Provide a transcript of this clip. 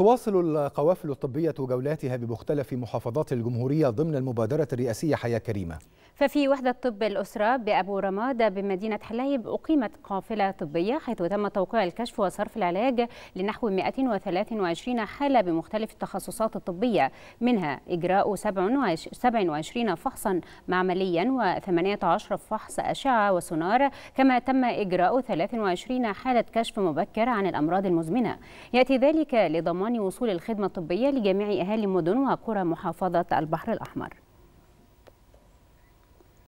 تواصل القوافل الطبية جولاتها بمختلف محافظات الجمهورية ضمن المبادرة الرئاسية حياة كريمة ففي وحدة طب الأسرة بأبو رمادة بمدينة حلايب أقيمت قافلة طبية حيث تم توقيع الكشف وصرف العلاج لنحو 123 حالة بمختلف التخصصات الطبية منها إجراء 27 فحصا معمليا و18 فحص أشعة وسونار كما تم إجراء 23 حالة كشف مبكر عن الأمراض المزمنة يأتي ذلك لضمان وصول الخدمة الطبية لجميع أهالي مدن وقرى محافظة البحر الأحمر